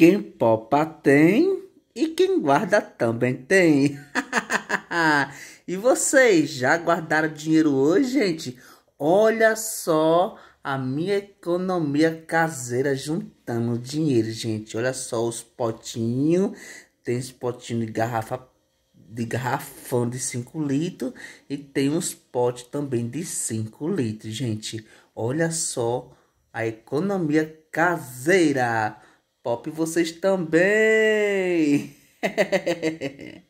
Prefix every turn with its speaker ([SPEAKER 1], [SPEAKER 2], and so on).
[SPEAKER 1] Quem popa tem e quem guarda também tem. e vocês já guardaram dinheiro hoje, gente? Olha só a minha economia caseira juntando dinheiro, gente. Olha só os potinhos. Tem esse potinho de garrafa de garrafão de 5 litros e tem uns potes também de 5 litros, gente. Olha só a economia caseira. Pop vocês também!